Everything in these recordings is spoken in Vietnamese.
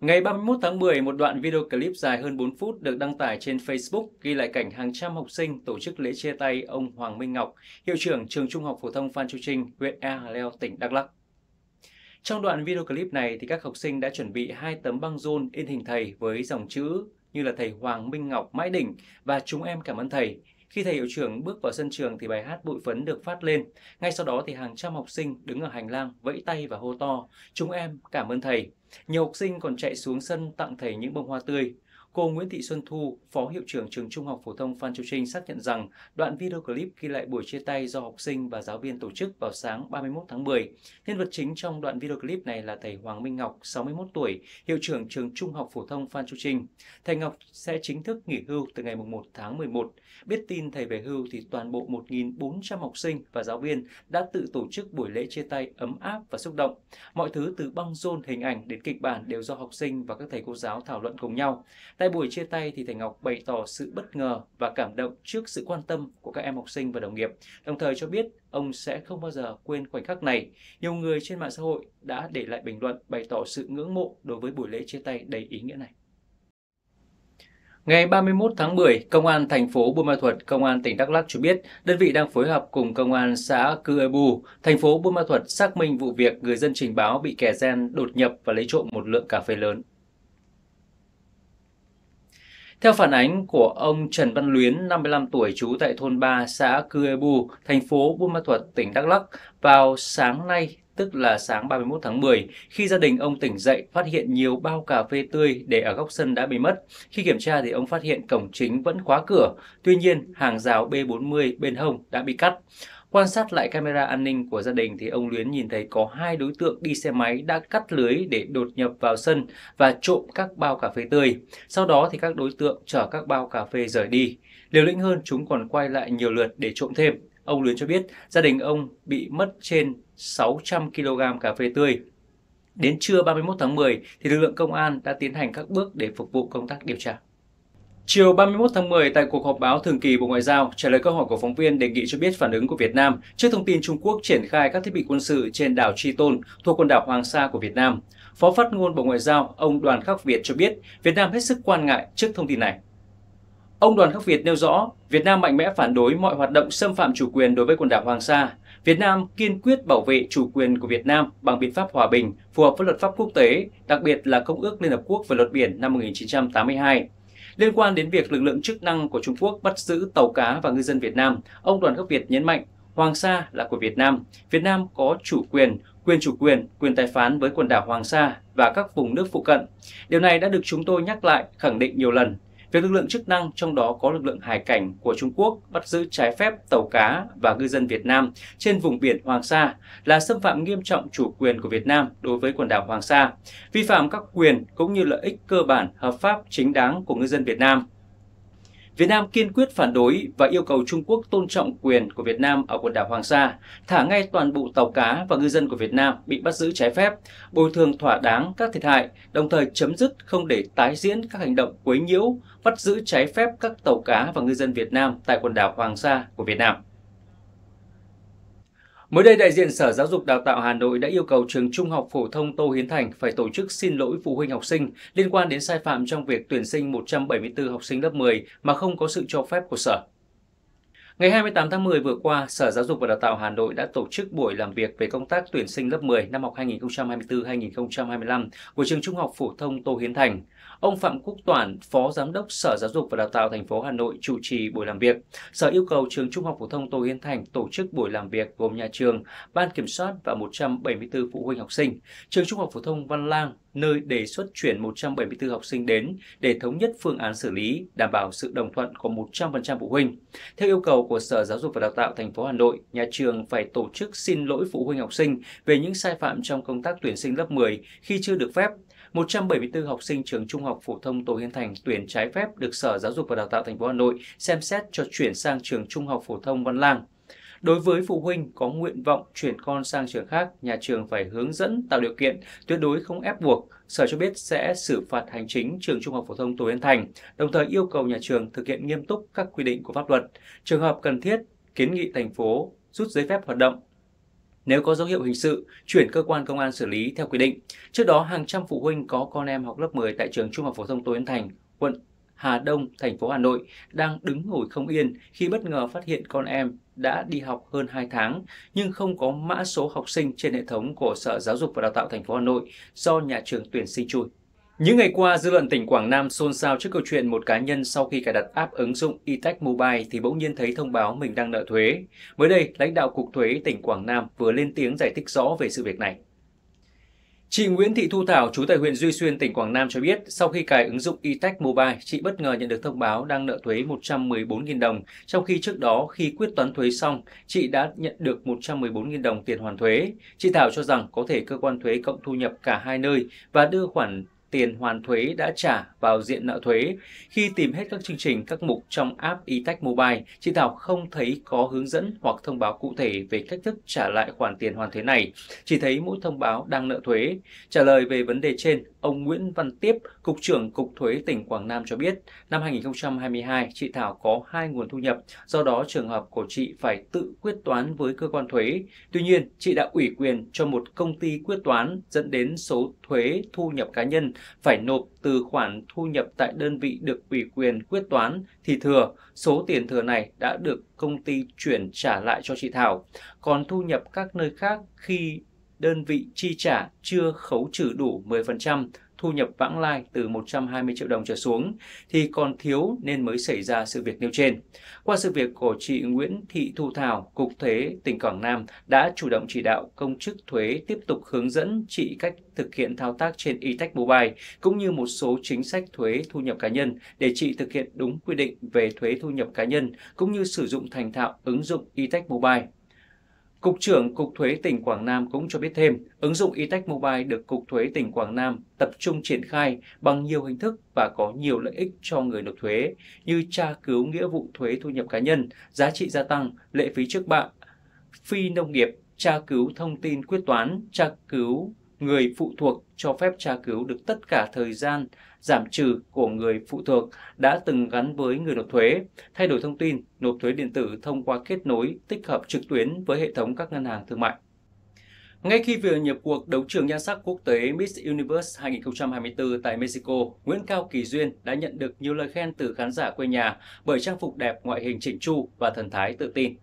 Ngày 31 tháng 10, một đoạn video clip dài hơn 4 phút được đăng tải trên Facebook ghi lại cảnh hàng trăm học sinh tổ chức lễ chia tay ông Hoàng Minh Ngọc, hiệu trưởng trường Trung học phổ thông Phan Chu Trinh, huyện Ea Hà Leo, tỉnh Đắk Lắk. Trong đoạn video clip này thì các học sinh đã chuẩn bị hai tấm băng rôn in hình thầy với dòng chữ như là thầy Hoàng Minh Ngọc mãi đỉnh và chúng em cảm ơn thầy. Khi thầy hiệu trưởng bước vào sân trường thì bài hát bụi phấn được phát lên. Ngay sau đó thì hàng trăm học sinh đứng ở hành lang vẫy tay và hô to, chúng em cảm ơn thầy. Nhiều học sinh còn chạy xuống sân tặng thầy những bông hoa tươi cô Nguyễn Thị Xuân Thu, Phó Hiệu trưởng Trường Trung học Phổ thông Phan Châu Trinh xác nhận rằng đoạn video clip ghi lại buổi chia tay do học sinh và giáo viên tổ chức vào sáng 31 tháng 10. Nhân vật chính trong đoạn video clip này là thầy Hoàng Minh Ngọc, 61 tuổi, Hiệu trưởng Trường Trung học Phổ thông Phan Châu Trinh. Thầy Ngọc sẽ chính thức nghỉ hưu từ ngày 1 tháng 11. Biết tin thầy về hưu thì toàn bộ 1.400 học sinh và giáo viên đã tự tổ chức buổi lễ chia tay ấm áp và xúc động. Mọi thứ từ băng rôn, hình ảnh đến kịch bản đều do học sinh và các thầy cô giáo thảo luận cùng nhau. Tại buổi chia tay thì Thành Ngọc bày tỏ sự bất ngờ và cảm động trước sự quan tâm của các em học sinh và đồng nghiệp, đồng thời cho biết ông sẽ không bao giờ quên khoảnh khắc này. Nhiều người trên mạng xã hội đã để lại bình luận bày tỏ sự ngưỡng mộ đối với buổi lễ chia tay đầy ý nghĩa này. Ngày 31 tháng 10, Công an thành phố Buôn Ma Thuột, Công an tỉnh Đắk Lắk cho biết, đơn vị đang phối hợp cùng Công an xã Cư Ê Bù, thành phố Buôn Ma Thuột xác minh vụ việc người dân trình báo bị kẻ gian đột nhập và lấy trộm một lượng cà phê lớn. Theo phản ánh của ông Trần Văn Luyến, 55 tuổi, trú tại thôn 3, xã Cư Ebu, thành phố Buôn Ma Thuột, tỉnh Đắk Lắk, vào sáng nay, tức là sáng 31 tháng 10, khi gia đình ông tỉnh dậy phát hiện nhiều bao cà phê tươi để ở góc sân đã bị mất. Khi kiểm tra thì ông phát hiện cổng chính vẫn khóa cửa, tuy nhiên hàng rào B40 bên hông đã bị cắt. Quan sát lại camera an ninh của gia đình thì ông Luyến nhìn thấy có hai đối tượng đi xe máy đã cắt lưới để đột nhập vào sân và trộm các bao cà phê tươi. Sau đó thì các đối tượng chở các bao cà phê rời đi. Liều lĩnh hơn chúng còn quay lại nhiều lượt để trộm thêm. Ông Luyến cho biết gia đình ông bị mất trên 600 kg cà phê tươi. Đến trưa 31 tháng 10 thì lực lượng công an đã tiến hành các bước để phục vụ công tác điều tra. Chiều 31 tháng 10 tại cuộc họp báo thường kỳ Bộ Ngoại giao trả lời câu hỏi của phóng viên đề nghị cho biết phản ứng của Việt Nam trước thông tin Trung Quốc triển khai các thiết bị quân sự trên đảo Tri Tôn thuộc quần đảo Hoàng Sa của Việt Nam. Phó phát ngôn Bộ Ngoại giao ông Đoàn Khắc Việt cho biết Việt Nam hết sức quan ngại trước thông tin này. Ông Đoàn Khắc Việt nêu rõ, Việt Nam mạnh mẽ phản đối mọi hoạt động xâm phạm chủ quyền đối với quần đảo Hoàng Sa. Việt Nam kiên quyết bảo vệ chủ quyền của Việt Nam bằng biện pháp hòa bình, phù hợp với luật pháp quốc tế, đặc biệt là Công ước Liên Hợp Quốc về luật biển năm 1982. Liên quan đến việc lực lượng chức năng của Trung Quốc bắt giữ tàu cá và ngư dân Việt Nam, ông Đoàn Khắc Việt nhấn mạnh Hoàng Sa là của Việt Nam, Việt Nam có chủ quyền, quyền chủ quyền, quyền tài phán với quần đảo Hoàng Sa và các vùng nước phụ cận. Điều này đã được chúng tôi nhắc lại, khẳng định nhiều lần Việc lực lượng chức năng trong đó có lực lượng hải cảnh của Trung Quốc bắt giữ trái phép tàu cá và ngư dân Việt Nam trên vùng biển Hoàng Sa là xâm phạm nghiêm trọng chủ quyền của Việt Nam đối với quần đảo Hoàng Sa, vi phạm các quyền cũng như lợi ích cơ bản hợp pháp chính đáng của ngư dân Việt Nam. Việt Nam kiên quyết phản đối và yêu cầu Trung Quốc tôn trọng quyền của Việt Nam ở quần đảo Hoàng Sa, thả ngay toàn bộ tàu cá và ngư dân của Việt Nam bị bắt giữ trái phép, bồi thường thỏa đáng các thiệt hại, đồng thời chấm dứt không để tái diễn các hành động quấy nhiễu, bắt giữ trái phép các tàu cá và ngư dân Việt Nam tại quần đảo Hoàng Sa của Việt Nam. Mới đây, đại diện Sở Giáo dục Đào tạo Hà Nội đã yêu cầu trường Trung học phổ thông Tô Hiến Thành phải tổ chức xin lỗi phụ huynh học sinh liên quan đến sai phạm trong việc tuyển sinh 174 học sinh lớp 10 mà không có sự cho phép của Sở. Ngày 28 tháng 10 vừa qua, Sở Giáo dục và Đào tạo Hà Nội đã tổ chức buổi làm việc về công tác tuyển sinh lớp 10 năm học 2024-2025 của trường Trung học phổ thông Tô Hiến Thành. Ông Phạm Quốc Toản, Phó Giám đốc Sở Giáo dục và Đào tạo thành phố Hà Nội chủ trì buổi làm việc. Sở yêu cầu trường Trung học phổ thông Tô Hiến Thành tổ chức buổi làm việc gồm nhà trường, ban kiểm soát và 174 phụ huynh học sinh. Trường Trung học phổ thông Văn Lang nơi đề xuất chuyển 174 học sinh đến để thống nhất phương án xử lý, đảm bảo sự đồng thuận của 100% phụ huynh. Theo yêu cầu của Sở Giáo dục và Đào tạo thành phố Hà Nội, nhà trường phải tổ chức xin lỗi phụ huynh học sinh về những sai phạm trong công tác tuyển sinh lớp 10 khi chưa được phép. 174 học sinh trường Trung học phổ thông Tô Hiến Thành tuyển trái phép được Sở Giáo dục và Đào tạo thành phố Hà Nội xem xét cho chuyển sang trường Trung học phổ thông Văn Lang. Đối với phụ huynh có nguyện vọng chuyển con sang trường khác, nhà trường phải hướng dẫn tạo điều kiện, tuyệt đối không ép buộc. Sở cho biết sẽ xử phạt hành chính trường Trung học phổ thông Tô Yên Thành, đồng thời yêu cầu nhà trường thực hiện nghiêm túc các quy định của pháp luật. Trường hợp cần thiết, kiến nghị thành phố rút giấy phép hoạt động nếu có dấu hiệu hình sự, chuyển cơ quan công an xử lý theo quy định. Trước đó, hàng trăm phụ huynh có con em học lớp 10 tại trường Trung học phổ thông Tô Yến Thành, quận Hà Đông, thành phố Hà Nội đang đứng ngồi không yên khi bất ngờ phát hiện con em đã đi học hơn 2 tháng nhưng không có mã số học sinh trên hệ thống của Sở Giáo dục và Đào tạo thành phố Hà Nội do nhà trường tuyển sinh chui. Những ngày qua, dư luận tỉnh Quảng Nam xôn xao trước câu chuyện một cá nhân sau khi cài đặt app ứng dụng eTech Mobile thì bỗng nhiên thấy thông báo mình đang nợ thuế. Mới đây, lãnh đạo Cục Thuế tỉnh Quảng Nam vừa lên tiếng giải thích rõ về sự việc này. Chị Nguyễn Thị Thu Thảo, chú tại huyện Duy Xuyên, tỉnh Quảng Nam cho biết, sau khi cài ứng dụng eTech Mobile, chị bất ngờ nhận được thông báo đang nợ thuế 114.000 đồng, trong khi trước đó khi quyết toán thuế xong, chị đã nhận được 114.000 đồng tiền hoàn thuế. Chị Thảo cho rằng có thể cơ quan thuế cộng thu nhập cả hai nơi và đưa khoản tiền hoàn thuế đã trả vào diện nợ thuế. Khi tìm hết các chương trình, các mục trong app eTech Mobile, chị Thảo không thấy có hướng dẫn hoặc thông báo cụ thể về cách thức trả lại khoản tiền hoàn thuế này. Chỉ thấy mỗi thông báo đang nợ thuế. Trả lời về vấn đề trên, Ông Nguyễn Văn Tiếp, Cục trưởng Cục Thuế tỉnh Quảng Nam cho biết, năm 2022, chị Thảo có hai nguồn thu nhập, do đó trường hợp của chị phải tự quyết toán với cơ quan thuế. Tuy nhiên, chị đã ủy quyền cho một công ty quyết toán dẫn đến số thuế thu nhập cá nhân phải nộp từ khoản thu nhập tại đơn vị được ủy quyền quyết toán thì thừa, số tiền thừa này đã được công ty chuyển trả lại cho chị Thảo. Còn thu nhập các nơi khác khi đơn vị chi trả chưa khấu trừ đủ 10% thu nhập vãng lai từ 120 triệu đồng trở xuống thì còn thiếu nên mới xảy ra sự việc nêu trên. Qua sự việc của chị Nguyễn Thị Thu Thảo, Cục Thuế tỉnh Quảng Nam đã chủ động chỉ đạo công chức thuế tiếp tục hướng dẫn chị cách thực hiện thao tác trên eTech Mobile cũng như một số chính sách thuế thu nhập cá nhân để chị thực hiện đúng quy định về thuế thu nhập cá nhân cũng như sử dụng thành thạo ứng dụng eTech Mobile Cục trưởng Cục Thuế tỉnh Quảng Nam cũng cho biết thêm, ứng dụng eTech Mobile được Cục Thuế tỉnh Quảng Nam tập trung triển khai bằng nhiều hình thức và có nhiều lợi ích cho người nộp thuế như tra cứu nghĩa vụ thuế thu nhập cá nhân, giá trị gia tăng, lệ phí trước bạ, phi nông nghiệp, tra cứu thông tin quyết toán, tra cứu người phụ thuộc cho phép tra cứu được tất cả thời gian giảm trừ của người phụ thuộc đã từng gắn với người nộp thuế, thay đổi thông tin nộp thuế điện tử thông qua kết nối tích hợp trực tuyến với hệ thống các ngân hàng thương mại. Ngay khi vừa nhập cuộc đấu trường nhan sắc quốc tế Miss Universe 2024 tại Mexico, Nguyễn Cao Kỳ Duyên đã nhận được nhiều lời khen từ khán giả quê nhà bởi trang phục đẹp ngoại hình chỉnh chu và thần thái tự tin.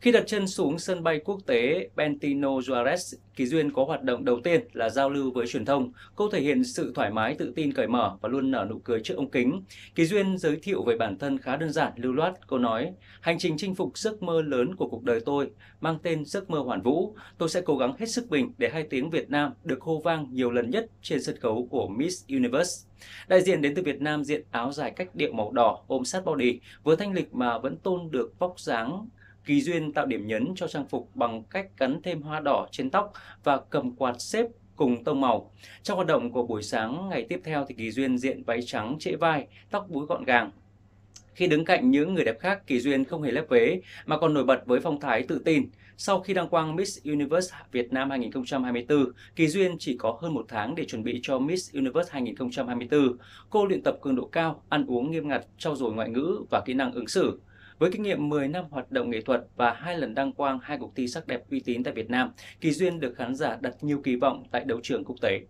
Khi đặt chân xuống sân bay quốc tế Bentino Juarez, Kỳ Duyên có hoạt động đầu tiên là giao lưu với truyền thông. Cô thể hiện sự thoải mái, tự tin, cởi mở và luôn nở nụ cười trước ống kính. Kỳ Duyên giới thiệu về bản thân khá đơn giản, lưu loát. Cô nói, hành trình chinh phục giấc mơ lớn của cuộc đời tôi mang tên giấc mơ hoàn vũ. Tôi sẽ cố gắng hết sức mình để hai tiếng Việt Nam được hô vang nhiều lần nhất trên sân khấu của Miss Universe. Đại diện đến từ Việt Nam diện áo dài cách điệu màu đỏ ôm sát body, vừa thanh lịch mà vẫn tôn được vóc dáng Kỳ Duyên tạo điểm nhấn cho trang phục bằng cách gắn thêm hoa đỏ trên tóc và cầm quạt xếp cùng tông màu. Trong hoạt động của buổi sáng ngày tiếp theo thì Kỳ Duyên diện váy trắng trễ vai, tóc búi gọn gàng. Khi đứng cạnh những người đẹp khác, Kỳ Duyên không hề lép vế mà còn nổi bật với phong thái tự tin. Sau khi đăng quang Miss Universe Việt Nam 2024, Kỳ Duyên chỉ có hơn một tháng để chuẩn bị cho Miss Universe 2024. Cô luyện tập cường độ cao, ăn uống nghiêm ngặt, trau dồi ngoại ngữ và kỹ năng ứng xử. Với kinh nghiệm 10 năm hoạt động nghệ thuật và hai lần đăng quang hai cuộc thi sắc đẹp uy tín tại Việt Nam, Kỳ Duyên được khán giả đặt nhiều kỳ vọng tại đấu trường quốc tế.